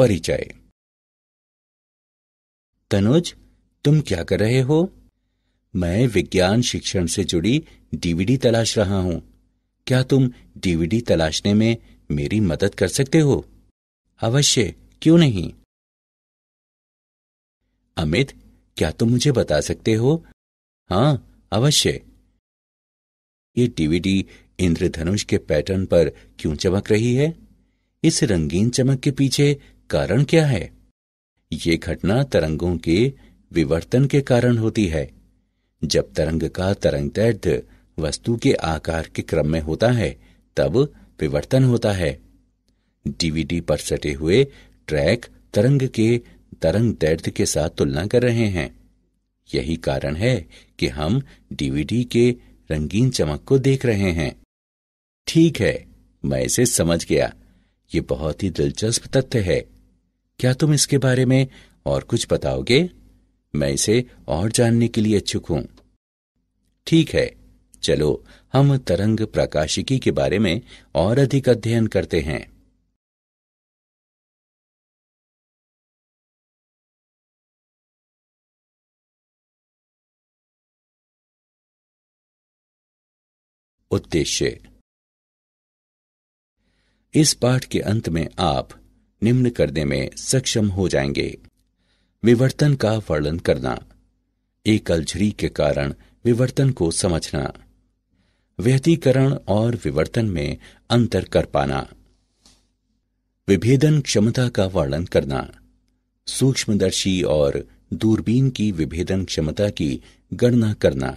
परिचय तनुज तुम क्या कर रहे हो मैं विज्ञान शिक्षण से जुड़ी डीवीडी तलाश रहा हूं क्या तुम डीवीडी तलाशने में मेरी मदद कर सकते हो अवश्य क्यों नहीं अमित क्या तुम मुझे बता सकते हो हाँ अवश्य ये डीवीडी इंद्रधनुष के पैटर्न पर क्यों चमक रही है इस रंगीन चमक के पीछे कारण क्या है ये घटना तरंगों के विवर्तन के कारण होती है जब तरंग का तरंग दैर्ध्य वस्तु के आकार के क्रम में होता है तब विवर्तन होता है डीवीडी पर सटे हुए ट्रैक तरंग के तरंग दैर्ध्य के साथ तुलना कर रहे हैं यही कारण है कि हम डीवीडी के रंगीन चमक को देख रहे हैं ठीक है मैं इसे समझ गया ये बहुत ही दिलचस्प तथ्य है क्या तुम इसके बारे में और कुछ बताओगे मैं इसे और जानने के लिए इच्छुक हूं ठीक है चलो हम तरंग प्रकाशिकी के बारे में और अधिक अध्ययन करते हैं उद्देश्य इस पाठ के अंत में आप निम्न करने में सक्षम हो जाएंगे विवर्तन का वर्णन करना एकल झड़ी के कारण विवर्तन को समझना व्यतीकरण और विवर्तन में अंतर कर पाना विभेदन क्षमता का वर्णन करना सूक्ष्मदर्शी और दूरबीन की विभेदन क्षमता की गणना करना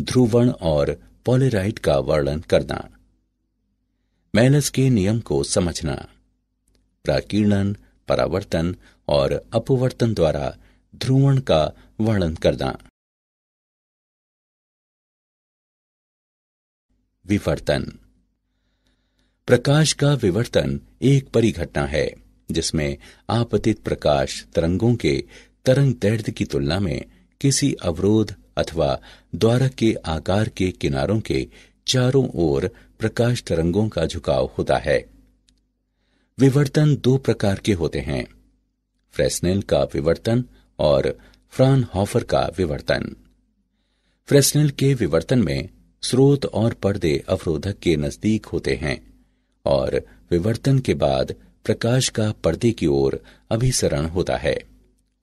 ध्रुवण और पॉलेराइट का वर्णन करना मैलस के नियम को समझना प्राकीर्णन परावर्तन और अपवर्तन द्वारा ध्रुवण का वर्णन करना विवर्तन प्रकाश का विवर्तन एक परिघटना है जिसमें आपतित प्रकाश तरंगों के तरंग दैर्घ्य की तुलना में किसी अवरोध अथवा द्वारक के आकार के किनारों के चारों ओर प्रकाश तरंगों का झुकाव होता है विवर्तन दो प्रकार के होते हैं फ्रेस्नेल का विवर्तन और हॉफर का विवर्तन फ्रेस्नेल के विवर्तन में स्रोत और पर्दे अवरोधक के नजदीक होते हैं और विवर्तन के बाद प्रकाश का पर्दे की ओर अभिसरण होता है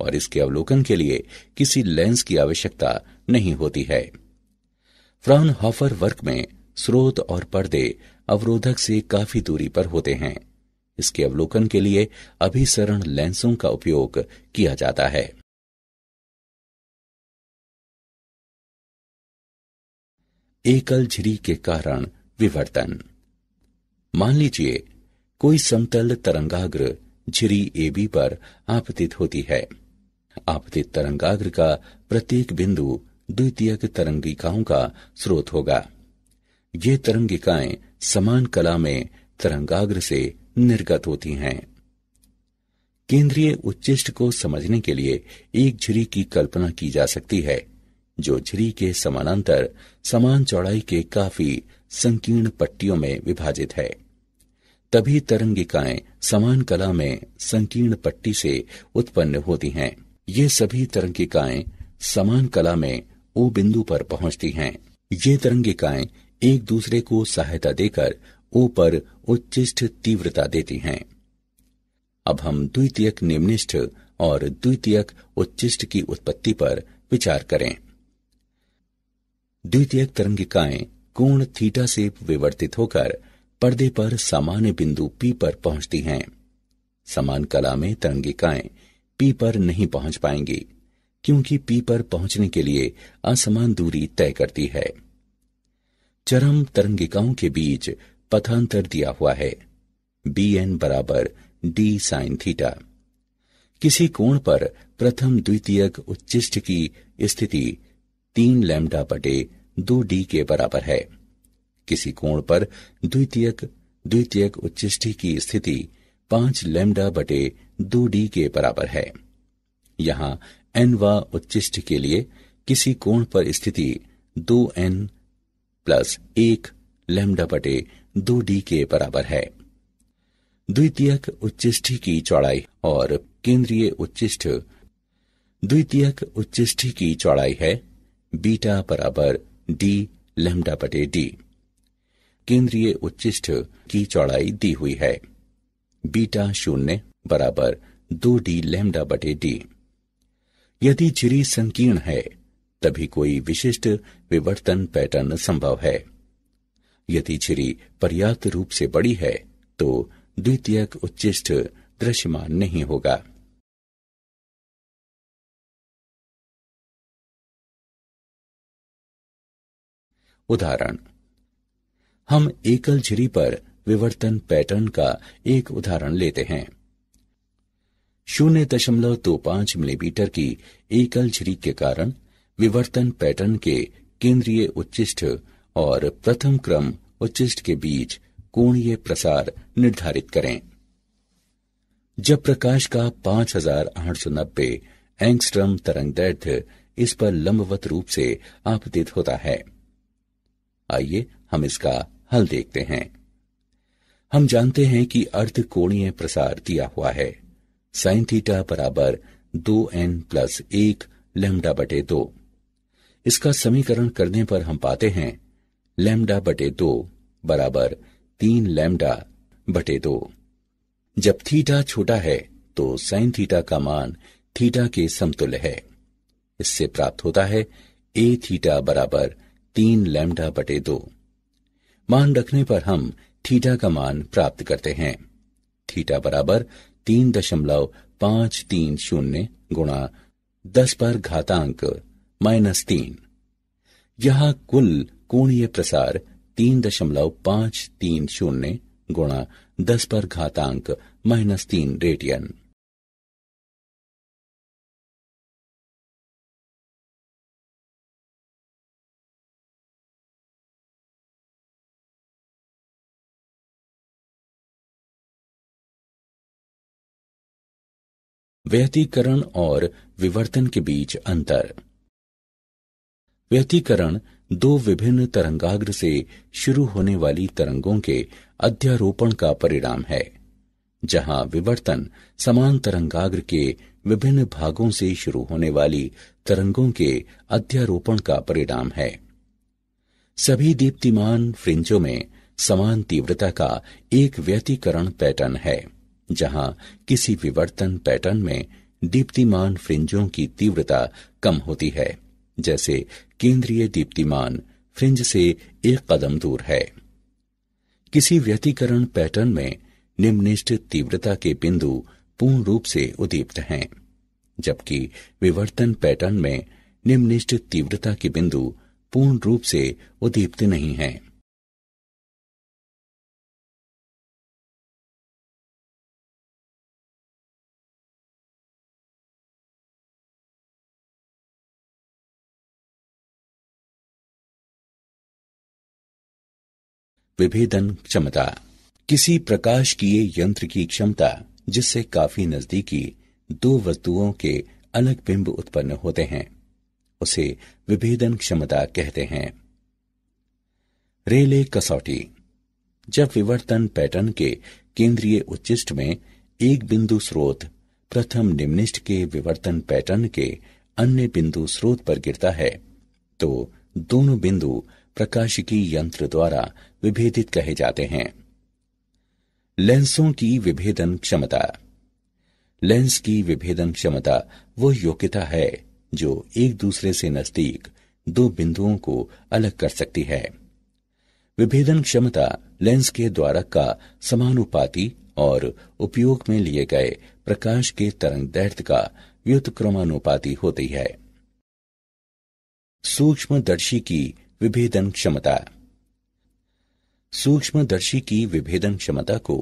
और इसके अवलोकन के लिए किसी लेंस की आवश्यकता नहीं होती है हॉफर वर्क में स्रोत और पर्दे अवरोधक से काफी दूरी पर होते हैं इसके अवलोकन के लिए अभिसरण लेंसों का उपयोग किया जाता है एकल झिरी के कारण विवर्तन मान लीजिए कोई समतल तरंगाग्र झिरी एबी पर आपतित होती है आपतित तरंगाग्र का प्रत्येक बिंदु द्वितीय तरंगिकाओं का स्रोत होगा ये तरंगिकाएं समान कला में तरंगाग्र से निर्गत होती हैं केंद्रीय उच्चिष्ट को समझने के लिए एक झिरी की कल्पना की जा सकती है जो झिरी के समानांतर समान चौड़ाई के काफी संकीर्ण पट्टियों में विभाजित है तभी तरंगिकाएं समान कला में संकीर्ण पट्टी से उत्पन्न होती हैं ये सभी तरंगिकाएं समान कला में ओ बिंदु पर पहुंचती हैं ये तरंगिकाएं एक दूसरे को सहायता देकर ऊपर उच्चिष्ट तीव्रता देती हैं अब हम द्वितीयक निम्निष्ठ और द्वितीयक उच्चिष्ट की उत्पत्ति पर विचार करें द्वितीयक तरंगिकाएं कोण थीटा से विवर्तित होकर पर्दे पर सामान्य बिंदु पी पर पहुंचती हैं समान कला में तरंगिकाएं पी पर नहीं पहुंच पाएंगी क्योंकि पी पर पहुंचने के लिए असमान दूरी तय करती है चरम तरंगिकाओं के बीच पथांतर दिया हुआ है बी एन बराबर डी साइन थीटा किसी कोण पर प्रथम द्वितीय उच्चिष्ट की स्थिति तीन लैम्डा बटे दो डी के बराबर है किसी कोण पर द्वितीय द्वितीय उच्चिष्टि की स्थिति पांच लेमडा बटे दो डी के बराबर है यहां एन व उच्चिष्ट के लिए किसी कोण पर स्थिति दो एन प्लस एक लेमडा बटे दो डी के बराबर है द्वितीयक उच्चिष्ठी की चौड़ाई और केंद्रीय उच्चिष्ठ द्वितीयक उच्चिष्ठी की चौड़ाई है बीटा बराबर डी लेमडा बटे डी केंद्रीय उच्चिष्ठ की चौड़ाई दी हुई है बीटा शून्य बराबर दो डी लेमडा बटे डी यदि चिरी संकीर्ण है तभी कोई विशिष्ट विवर्तन पैटर्न संभव है यदि छिरी पर्याप्त रूप से बड़ी है तो द्वितीयक उच्चिष्ट दृश्यमान नहीं होगा उदाहरण हम एकल झिरी पर विवर्तन पैटर्न का एक उदाहरण लेते हैं शून्य दशमलव दो पांच मिलीमीटर की एकल झिरी के कारण विवर्तन पैटर्न के केंद्रीय उच्चिष्ट और प्रथम क्रम उच्चिष्ट के बीच कोणीय प्रसार निर्धारित करें जब प्रकाश का पांच हजार आठ सौ नब्बे एंगस्ट्रम तरंग दैर्ध्य इस पर लंबवत रूप से आपतित होता है आइए हम इसका हल देखते हैं हम जानते हैं कि अर्ध कोणीय प्रसार दिया हुआ है साइन थीटा बराबर दो एन प्लस एक लेमडा बटे दो इसका समीकरण करने पर हम पाते हैं लैम्डा बटे दो बराबर तीन लैम्डा बटे दो जब थीटा छोटा है तो साइन थीटा का मान थीटा के समतुल्य है इससे प्राप्त होता है ए थीटा बराबर तीन लैम्डा बटे दो मान रखने पर हम थीटा का मान प्राप्त करते हैं थीटा बराबर तीन दशमलव पांच तीन शून्य गुणा दस पर घातांक माइनस तीन यहां कुल कोणीय प्रसार तीन दशमलव पांच तीन शून्य गुणा दस पर घातांक माइनस तीन रेडियन व्यतीकरण और विवर्तन के बीच अंतर व्यतीकरण दो विभिन्न तरंगाग्र से शुरू होने वाली तरंगों के अध्यारोपण का परिणाम है जहां विवर्तन समान तरंगाग्र के विभिन्न भागों से शुरू होने वाली तरंगों के अध्यारोपण का परिणाम है सभी दीप्तिमान फ्रिंजों में समान तीव्रता का एक व्यतीकरण पैटर्न है जहां किसी विवर्तन पैटर्न में दीप्तिमान फ्रिंजों की तीव्रता कम होती है जैसे केंद्रीय दीप्तिमान फ्रिंज से एक कदम दूर है किसी व्यतीकरण पैटर्न में निम्निष्ठ तीव्रता के बिंदु पूर्ण रूप से उदीप्त हैं जबकि विवर्तन पैटर्न में निम्निष्ठ तीव्रता के बिंदु पूर्ण रूप से उदीप्त नहीं हैं विभेदन क्षमता किसी प्रकाश किए यंत्र की क्षमता जिससे काफी नजदीकी दो वस्तुओं के अलग बिंब उत्पन्न होते हैं उसे विभेदन क्षमता कहते हैं रेले कसौटी जब विवर्तन पैटर्न के केंद्रीय उच्चिष्ट में एक बिंदु स्रोत प्रथम निम्निष्ट के विवर्तन पैटर्न के अन्य बिंदु स्रोत पर गिरता है तो दोनों बिंदु प्रकाशिकी यंत्र द्वारा विभेदित कहे जाते हैं लेंसों की विभेदन क्षमता लेंस की विभेदन क्षमता वो योग्यता है जो एक दूसरे से नजदीक दो बिंदुओं को अलग कर सकती है विभेदन क्षमता लेंस के द्वारक का समानुपाती और उपयोग में लिए गए प्रकाश के तरंग दैर्थ का व्युतक्रमानुपाती होती है सूक्ष्मदर्शी की विभेदन क्षमता सूक्ष्मदर्शी की विभेदन क्षमता को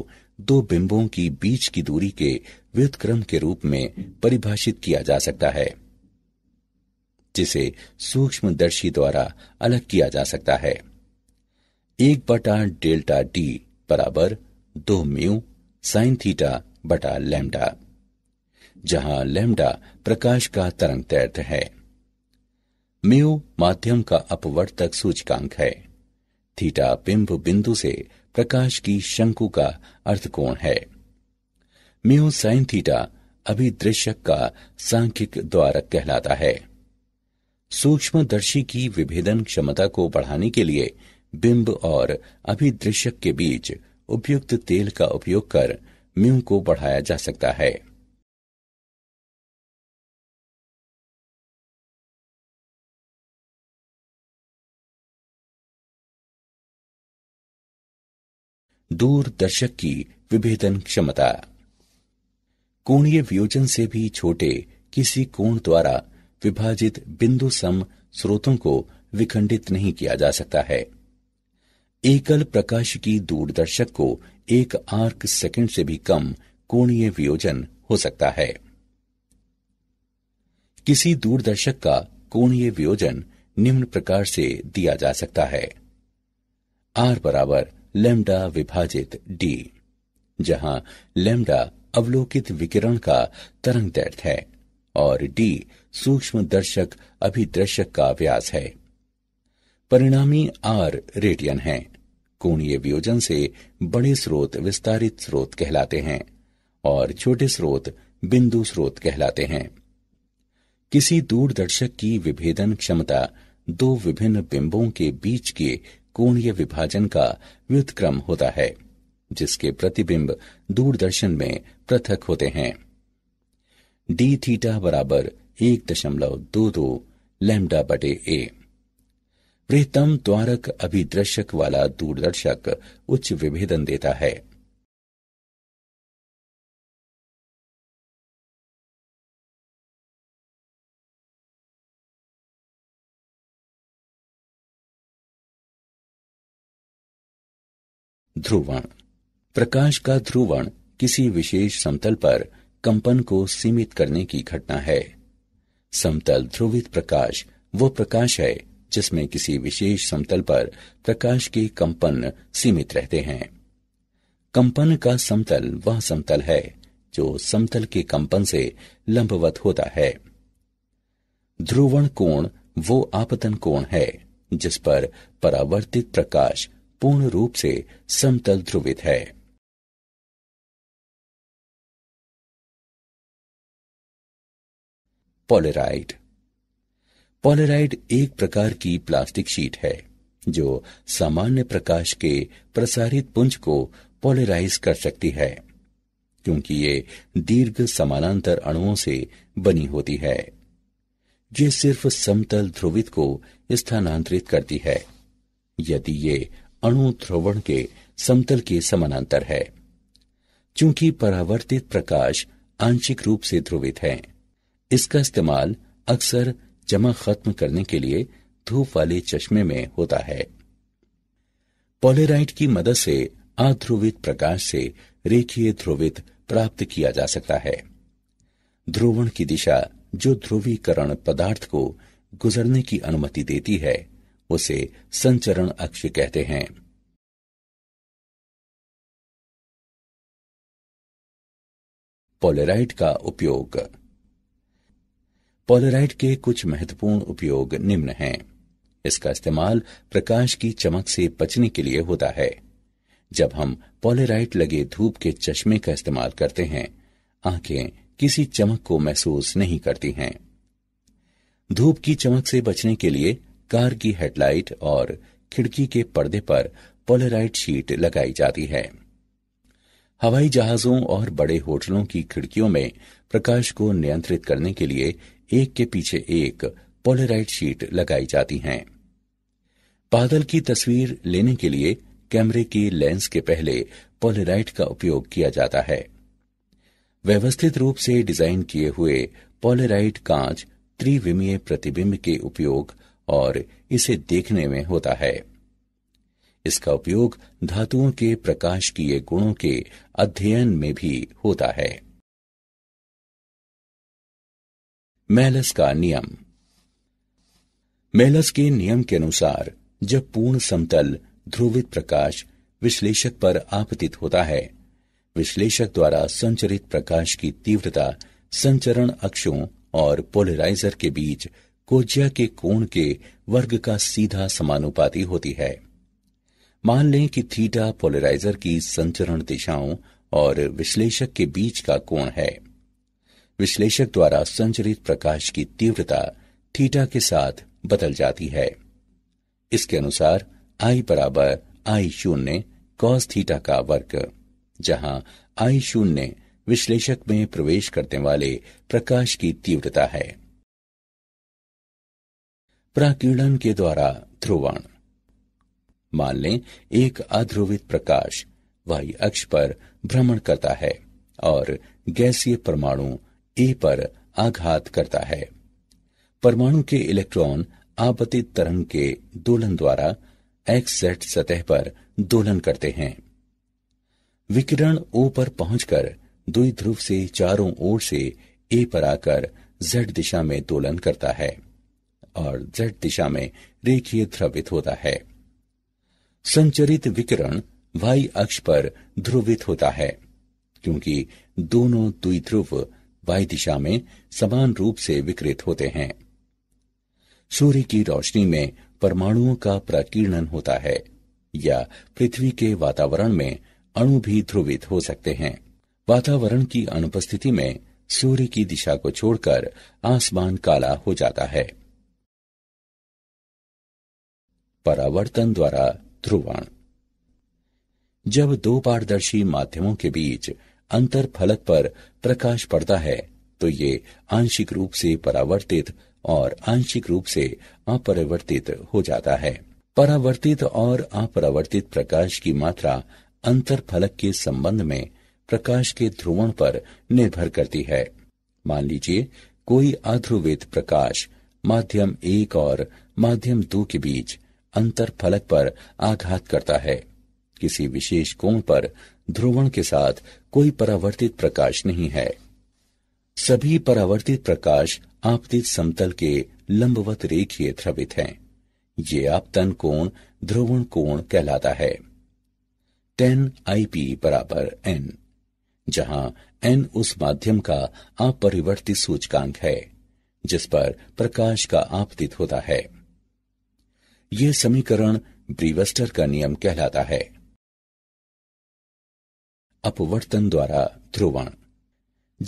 दो बिंबों की बीच की दूरी के व्युतक्रम के रूप में परिभाषित किया जा सकता है जिसे सूक्ष्मदर्शी द्वारा अलग किया जा सकता है एक बटा डेल्टा डी बराबर दो म्यू साइन थीटा बटा लैम्डा जहां लैम्डा प्रकाश का तरंग तैर्थ है म्यू माध्यम का अपवर्तक सूचकांक है थीटा बिंब बिंदु से प्रकाश की शंकु का अर्थकोण है म्यू साइन थीटा अभिदृश्यक का सांख्यिक द्वारक कहलाता है सूक्ष्मदर्शी की विभेदन क्षमता को बढ़ाने के लिए बिंब और अभिदृश्यक के बीच उपयुक्त तेल का उपयोग कर म्यू को बढ़ाया जा सकता है दूरदर्शक की विभेदन क्षमता कोणीय वियोजन से भी छोटे किसी कोण द्वारा विभाजित बिंदु सम स्रोतों को विखंडित नहीं किया जा सकता है एकल प्रकाश की दूरदर्शक को एक आर्क सेकंड से भी कम कोणीय वियोजन हो सकता है किसी दूरदर्शक का कोणीय वियोजन निम्न प्रकार से दिया जा सकता है आर बराबर लेमडा विभाजित डी जहां लेमडा अवलोकित विकिरण का तरंग दैर्थ है और डी सूक्ष्म दर्शक अभिदर्शक का व्यास है परिणामी आर रेडियन है कोणीय वियोजन से बड़े स्रोत विस्तारित स्रोत कहलाते हैं और छोटे स्रोत बिंदु स्रोत कहलाते हैं किसी दूरदर्शक की विभेदन क्षमता दो विभिन्न बिंबों के बीच के कोणीय विभाजन का व्युतक्रम होता है जिसके प्रतिबिंब दूरदर्शन में पृथक होते हैं डी थीटा बराबर एक दशमलव दो दो लेमडा बटे ए वृहतम द्वारक अभिदृश्यक वाला दूरदर्शक उच्च विभेदन देता है ध्रुवण प्रकाश का ध्रुवण किसी विशेष समतल पर कंपन को सीमित करने की घटना है समतल ध्रुवित प्रकाश वो प्रकाश है जिसमें किसी विशेष समतल पर प्रकाश के कंपन सीमित रहते हैं कंपन का समतल वह समतल है जो समतल के कंपन से लंबवत होता है ध्रुवण कोण वो आपतन कोण है जिस पर परावर्तित प्रकाश पूर्ण रूप से समतल ध्रुवित है पॉलेराइड पॉलेराइड एक प्रकार की प्लास्टिक शीट है जो सामान्य प्रकाश के प्रसारित पुंज को पॉलेराइज कर सकती है क्योंकि ये दीर्घ समानांतर अणुओं से बनी होती है ये सिर्फ समतल ध्रुवित को स्थानांतरित करती है यदि ये अणु ध्रुवण के समतल के समानांतर है चूंकि परावर्तित प्रकाश आंशिक रूप से ध्रुवित है इसका इस्तेमाल अक्सर जमा खत्म करने के लिए धूप वाले चश्मे में होता है पॉलेराइट की मदद से अध्रुवित प्रकाश से रेखीय ध्रुवित प्राप्त किया जा सकता है ध्रुवण की दिशा जो ध्रुवीकरण पदार्थ को गुजरने की अनुमति देती है उसे संचरण अक्ष कहते हैं पोलेराइट का उपयोग पोलेराइट के कुछ महत्वपूर्ण उपयोग निम्न हैं। इसका इस्तेमाल प्रकाश की चमक से बचने के लिए होता है जब हम पोलेराइट लगे धूप के चश्मे का इस्तेमाल करते हैं आंखें किसी चमक को महसूस नहीं करती हैं धूप की चमक से बचने के लिए कार की हेडलाइट और खिड़की के पर्दे पर पोलराइट शीट लगाई जाती है हवाई जहाजों और बड़े होटलों की खिड़कियों में प्रकाश को नियंत्रित करने के लिए एक के पीछे एक पोलराइट शीट लगाई जाती हैं। बादल की तस्वीर लेने के लिए कैमरे की लेंस के पहले पोलराइट का उपयोग किया जाता है व्यवस्थित रूप से डिजाइन किए हुए पोलराइट कांच त्रिविमीय प्रतिबिंब के उपयोग और इसे देखने में होता है इसका उपयोग धातुओं के प्रकाश किए गुणों के अध्ययन में भी होता है मेहलस का नियम मेहलस के नियम के अनुसार जब पूर्ण समतल ध्रुवित प्रकाश विश्लेषक पर आपतित होता है विश्लेषक द्वारा संचरित प्रकाश की तीव्रता संचरण अक्षों और पोलराइजर के बीच कोज्या के कोण के वर्ग का सीधा समानुपाती होती है मान लें कि थीटा पोलराइजर की संचरण दिशाओं और विश्लेषक के बीच का कोण है विश्लेषक द्वारा संचरित प्रकाश की तीव्रता थीटा के साथ बदल जाती है इसके अनुसार आई बराबर आई शून्य कॉस थीटा का वर्ग जहां आई शून्य विश्लेषक में प्रवेश करने वाले प्रकाश की तीव्रता है प्राकीर्णन के द्वारा ध्रुवण मान लें एक अध्रुवित प्रकाश वाई अक्ष पर भ्रमण करता है और गैसीय परमाणु ए पर आघात करता है परमाणु के इलेक्ट्रॉन आपतित तरंग के दोलन द्वारा एक्स जेड सतह पर दोलन करते हैं विकिरण ओ पर पहुंचकर द्विध्रुव से चारों ओर से ए पर आकर जेड दिशा में दोलन करता है और जेड दिशा में रेखीय ध्रवित होता है संचरित विकिरण वाई अक्ष पर ध्रुवित होता है क्योंकि दोनों द्विध्रुव वाई दिशा में समान रूप से विकृत होते हैं सूर्य की रोशनी में परमाणुओं का प्रकीर्णन होता है या पृथ्वी के वातावरण में अणु भी ध्रुवित हो सकते हैं वातावरण की अनुपस्थिति में सूर्य की दिशा को छोड़कर आसमान काला हो जाता है परावर्तन द्वारा ध्रुवण जब दो पारदर्शी माध्यमों के बीच अंतर फलक पर प्रकाश पड़ता है तो ये आंशिक रूप से परावर्तित और आंशिक रूप से अपरिवर्तित हो जाता है परावर्तित और अपरावर्तित प्रकाश की मात्रा अंतर फलक के संबंध में प्रकाश के ध्रुवण पर निर्भर करती है मान लीजिए कोई अध्रुवित प्रकाश माध्यम एक और माध्यम दो के बीच अंतर फलक पर आघात करता है किसी विशेष कोण पर ध्रुवण के साथ कोई परावर्तित प्रकाश नहीं है सभी परावर्तित प्रकाश आपतित समतल के लंबवत रेखीय द्रवित हैं ये आपतन कोण ध्रुवण कोण कहलाता है टेन आई पी बराबर एन जहां एन उस माध्यम का अपरिवर्तित सूचकांक है जिस पर प्रकाश का आपतित होता है यह समीकरण ब्रीवेस्टर का नियम कहलाता है अपवर्तन द्वारा ध्रुवण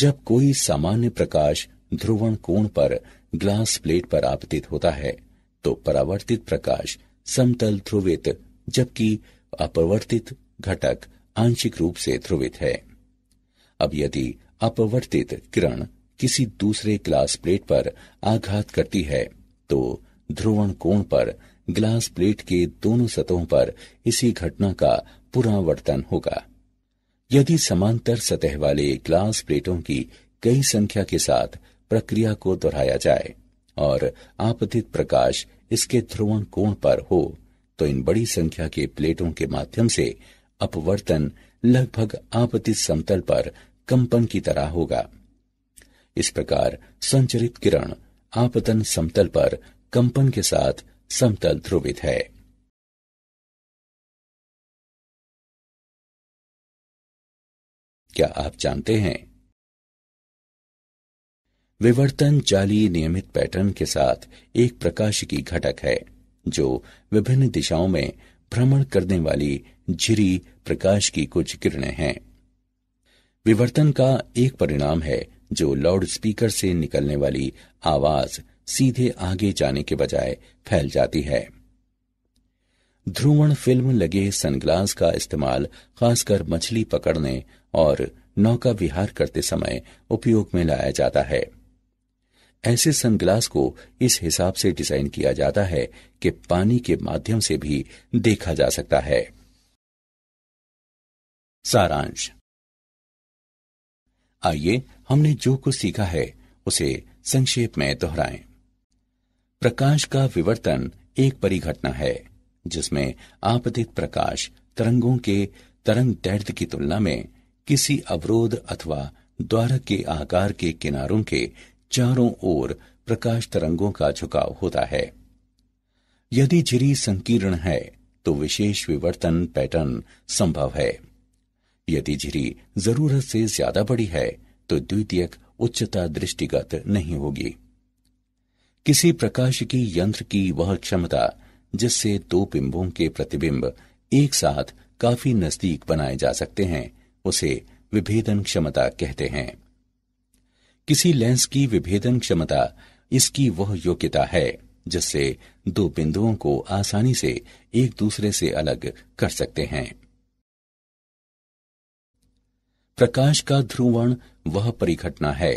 जब कोई सामान्य प्रकाश ध्रुवण कोण पर ग्लास प्लेट पर आपतित होता है तो परावर्तित प्रकाश समतल ध्रुवित जबकि अपवर्तित घटक आंशिक रूप से ध्रुवित है अब यदि अपवर्तित किरण किसी दूसरे ग्लास प्लेट पर आघात करती है तो ध्रुवण कोण पर ग्लास प्लेट के दोनों सतहों पर इसी घटना का पुनरावर्तन होगा यदि समांतर सतह वाले ग्लास प्लेटों की कई संख्या के साथ प्रक्रिया को दोहराया जाए और आपतित प्रकाश इसके ध्रुवण कोण पर हो तो इन बड़ी संख्या के प्लेटों के माध्यम से अपवर्तन लगभग आपतित समतल पर कंपन की तरह होगा इस प्रकार संचरित किरण आपतन समतल पर कंपन के साथ समतल ध्रुवित है क्या आप जानते हैं विवर्तन जाली नियमित पैटर्न के साथ एक प्रकाश की घटक है जो विभिन्न दिशाओं में भ्रमण करने वाली झिरी प्रकाश की कुछ किरणें हैं विवर्तन का एक परिणाम है जो लाउडस्पीकर से निकलने वाली आवाज सीधे आगे जाने के बजाय फैल जाती है ध्रुवण फिल्म लगे सनग्लास का इस्तेमाल खासकर मछली पकड़ने और नौका विहार करते समय उपयोग में लाया जाता है ऐसे सनग्लास को इस हिसाब से डिजाइन किया जाता है कि पानी के माध्यम से भी देखा जा सकता है सारांश आइए हमने जो कुछ सीखा है उसे संक्षेप में दोहराएं। प्रकाश का विवर्तन एक परिघटना है जिसमें आपतित प्रकाश तरंगों के तरंग दैर्ध की तुलना में किसी अवरोध अथवा द्वारक के आकार के किनारों के चारों ओर प्रकाश तरंगों का झुकाव होता है यदि झिरी संकीर्ण है तो विशेष विवर्तन पैटर्न संभव है यदि झिरी जरूरत से ज्यादा बड़ी है तो द्वितीयक उच्चता दृष्टिगत नहीं होगी किसी प्रकाश की यंत्र की वह क्षमता जिससे दो बिंबों के प्रतिबिंब एक साथ काफी नजदीक बनाए जा सकते हैं उसे विभेदन क्षमता कहते हैं किसी लेंस की विभेदन क्षमता इसकी वह योग्यता है जिससे दो बिंदुओं को आसानी से एक दूसरे से अलग कर सकते हैं प्रकाश का ध्रुवण वह परिघटना है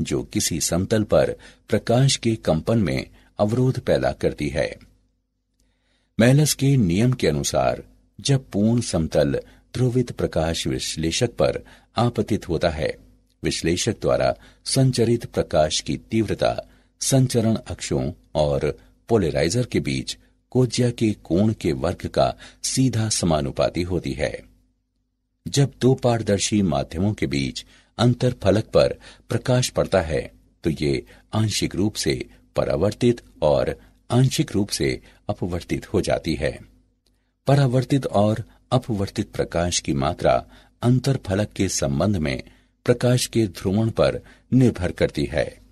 जो किसी समतल पर प्रकाश के कंपन में अवरोध पैदा करती है मैलस के नियम के अनुसार जब पूर्ण समतल ध्रुवित प्रकाश विश्लेषक पर आपतित होता है विश्लेषक द्वारा संचरित प्रकाश की तीव्रता संचरण अक्षों और पोलराइजर के बीच कोज्या के कोण के वर्ग का सीधा समानुपाती होती है जब दो पारदर्शी माध्यमों के बीच अंतर फलक पर प्रकाश पड़ता है तो ये आंशिक रूप से परावर्तित और आंशिक रूप से अपवर्तित हो जाती है परावर्तित और अपवर्तित प्रकाश की मात्रा अंतर फलक के संबंध में प्रकाश के ध्रुवण पर निर्भर करती है